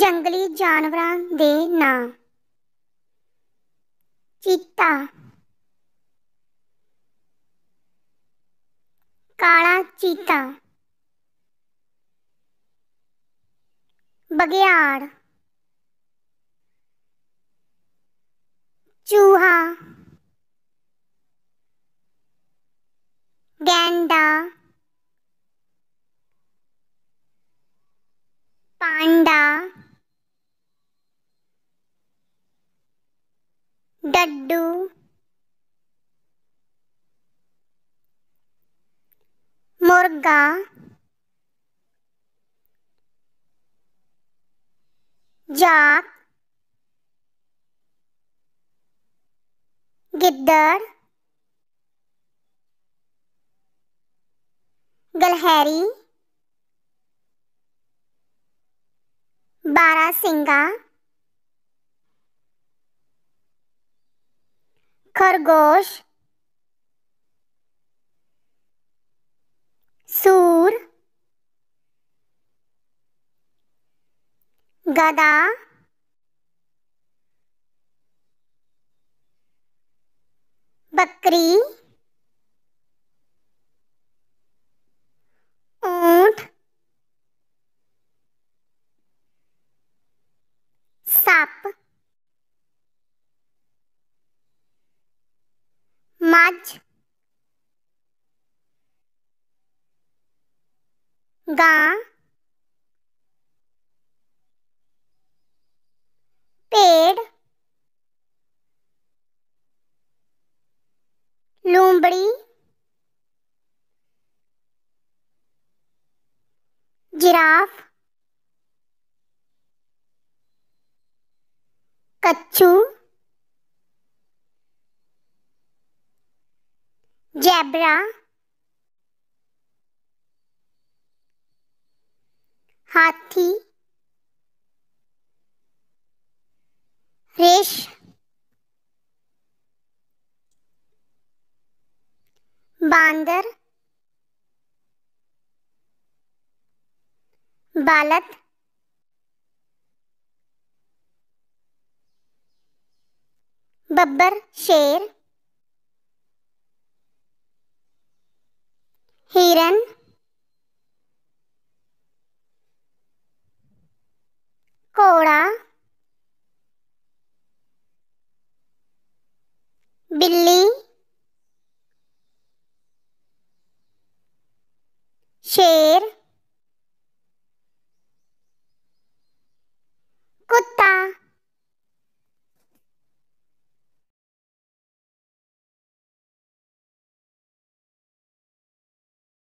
जंगली जानवर के नाम चीता काला चीता बघियाड़ चूहा गेंडा पांडा लड्डू मुर्गा जाक गिद्दड़ गलहरी बारा सिंगा खरगोश सूर गदा बकरी पांच गा पेड़ लूमड़ी जिराफ कच्चू zebra हाथी रेश बांदर बालक बब्बर शेर हिरन कोड़ा बिल्ली शेर